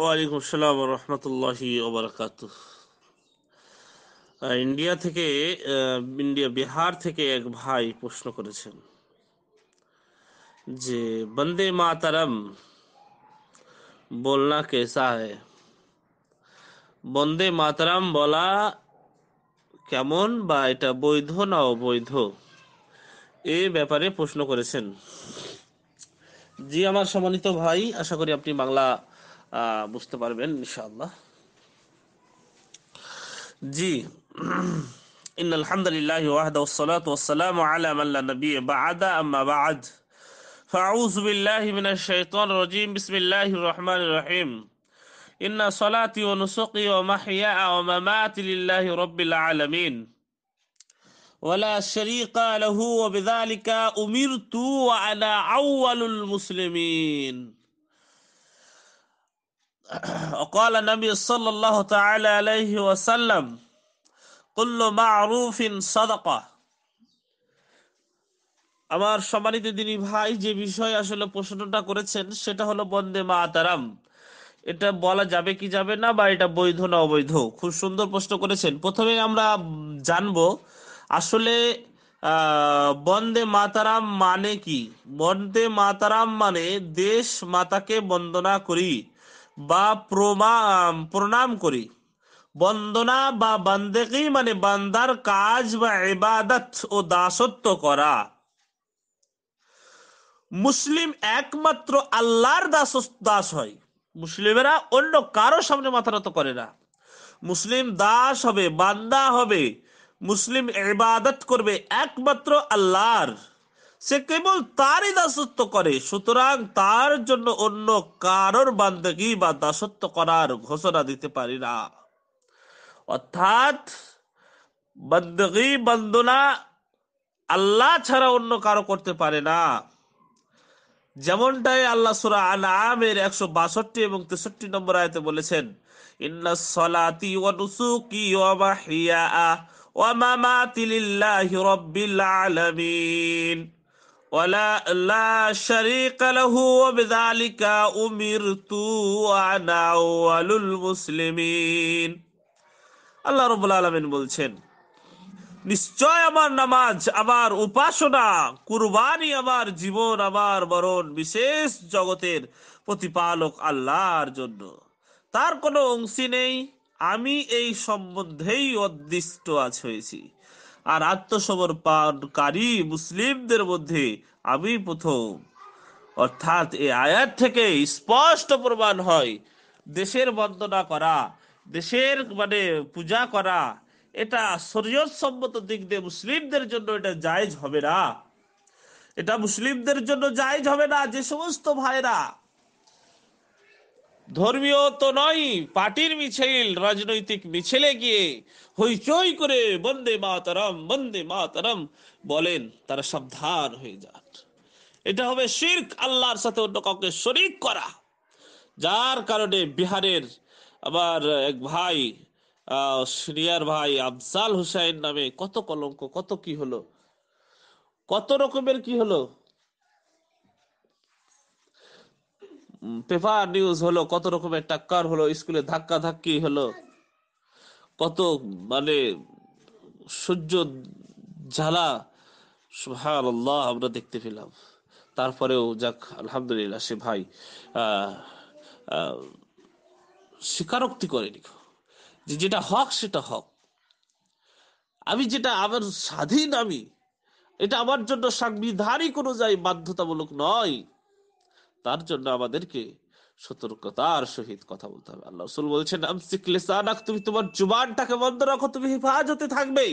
ওয়ালাইকুম আসসালাম রহমতুল্লাহি ওবরাকাত ইন্ডিয়া থেকে ইন্ডিয়া বিহার থেকে এক ভাই প্রশ্ন করেছেন যে বন্দে মাতারম বলনা কেসা হে বন্দে মাতারাম বলা কেমন বা এটা বৈধ না অবৈধ এ ব্যাপারে প্রশ্ন করেছেন জি আমার সম্মানিত ভাই আশা করি আপনি বাংলা বুঝতে পারবেন ইনশাআল্লাহ জি ان الحمد لله وحده والصلاه والسلام على من لا نبي بعد اما بعد فاعوذ بالله من الشيطان الرجيم بسم الله الرحمن الرحيم ان صلاتي ونسقي ومحياي ومماتي لله رب العالمين ولا شريك له وبذلك أمرت وأنا أول المسلمين وقال النبي صلى الله تعالى عليه وسلم كل معروف صدقه আমার সম্মানিত দিনী ভাই যে বিষয় আসলে প্রশ্নটা করেছেন সেটা হলো বন্দে মা এটা বলা যাবে কি যাবে না বা এটা বৈধ না অবৈধ খুব সুন্দর প্রশ্ন করেছেন প্রথমে আমরা জানবো আসলে বন্দে মাতারাম মানে কি বন্দে মাতারাম মানে দেশ মাতাকে বন্দনা করি বা প্রণাম করি বন্দনা বা বান্দেকি মানে বান্দার কাজ বা ইবাদত ও দাসত্ব করা মুসলিম একমাত্র আল্লাহর দাস দাস হয় মুসলিমেরা অন্য কারো সামনে মাথা নত করে না মুসলিম দাস হবে বান্দা হবে মুসলিম ইবাদত করবে একমাত্র আল্লাহর সে কেবল তারই দাসত্ব করে সুতরাং তার জন্য অন্য কারোর বান্ধবী বা দাসত্ব করার ঘোষণা দিতে পারি না অর্থাৎ বান্দগি বন্দনা আল্লাহ ছাড়া অন্য কারো করতে পারে না যেমনটাই আল্লাহ সুরা আমের একশো বাষট্টি এবং তেষট্টি নম্বর আয়তে বলেছেন ইন্না সলাতি ওয়া নুসুকি ওয়া মাহিয়া ওয়া মামাতি লিল্লাহি রাব্বিল আলামিন ولا لا شريك له وبذلك أمرت وأنا أول المسلمين আল্লাহ রবুল আলমিন বলছেন নিশ্চয় আমার নামাজ আমার উপাসনা কুরবানি আমার জীবন আমার বরণ বিশেষ জগতের প্রতিপালক আল্লাহর জন্য তার কোনো অংশী নেই আমি এই সম্বন্ধেই অদৃষ্ট আছ হয়েছি আর আত্মসমর্পণকারী মুসলিমদের মধ্যে আমি প্রথম অর্থাৎ এই আয়াত থেকে স্পষ্ট প্রমাণ হয় দেশের বন্দনা করা দেশের মানে পূজা করা এটা শরীয়ত সম্মত দিক দিয়ে মুসলিমদের জন্য এটা জায়জ হবে না এটা মুসলিমদের জন্য জায়জ হবে না যে সমস্ত ভাইরা ধর্মীয় তো নয় পার্টির মিছিল রাজনৈতিক মিছিলে গিয়ে হইচই করে বন্দে মাতারাম বন্দে মাতারাম বলেন তারা সাবধান হয়ে যান এটা হবে শির্ক আল্লাহর সাথে অন্য কাউকে শরিক করা যার কারণে বিহারের আমার এক ভাই সিনিয়র ভাই আফজাল হুসাইন নামে কত কলঙ্ক কত কি হলো কত রকমের কি হলো পেপার নিউজ হলো কত রকমের টাক্কার হলো স্কুলে ধাক্কা ধাক্কি হলো কত মানে সূর্য ঝালা সুহান আল্লাহ আমরা দেখতে পেলাম তারপরেও যাক আলহামদুলিল্লাহ সে ভাই স্বীকারোক্তি করেনি যে যেটা হক সেটা হক আমি যেটা আমার স্বাধীন আমি এটা আমার জন্য সাংবিধানিক অনুযায়ী বাধ্যতামূলক নয় তার জন্য আমাদেরকে সতর্কতার সহিত কথা বলতে হবে আল্লাহ রসুল বলছেন তুমি তোমার জুবানটাকে বন্ধ রাখো তুমি হেফাজতে থাকবে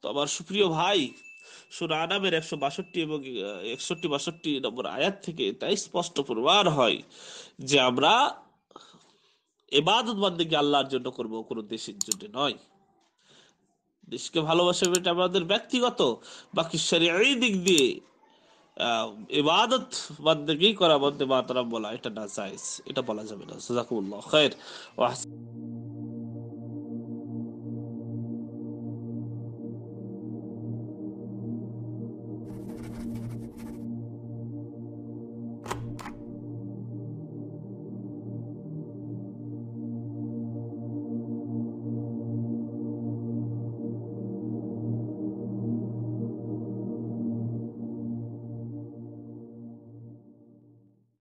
তো আমার সুপ্রিয় ভাই সুরা আনামের একশো বাষট্টি এবং একষট্টি বাষট্টি নম্বর আয়াত থেকে তাই স্পষ্ট প্রমাণ হয় যে আমরা এবাদত বান্দিকে আল্লাহর জন্য করব কোনো দেশের জন্য নয় দেশকে ভালোবাসা এটা আমাদের ব্যক্তিগত বাকি শরীর দিক দিয়ে ইবাদত বাদ্যগি করা বলতে বা বলা এটা না চাইস এটা বলা যাবে না জাজাকুমুল্লাহ খায়ের